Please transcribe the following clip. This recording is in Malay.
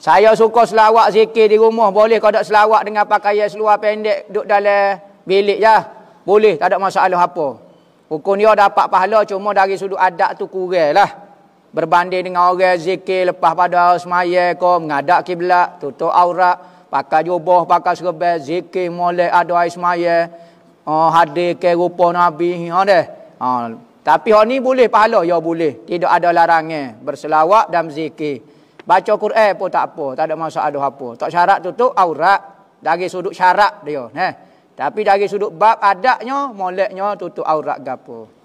Saya suka selawat zikir di rumah. Boleh kau tak selawat dengan pakaian seluar pendek duduk dalam bilik je? Ya? Boleh, tak ada masalah apa. Hukum dia dapat pahala cuma dari sudut adat tu kurang lah. Berbanding dengan orang zikir lepas pada semaya kau mengadak kiblat, tutup aurat, pakai jubah, pakai serban, zikir molek ada air semaya. Oh, hadir ke rupa Nabi. Oh, Oh, tapi orang ni boleh pahala? Ya boleh. Tidak ada larangnya. Berselawat dan zikir. Baca Quran pun tak apa. Tak ada masalah ada apa. Tak syarat tutup aurat. Dari sudut syarat dia. Eh. Tapi dari sudut bab adatnya, moleknya tutup aurat ke apa.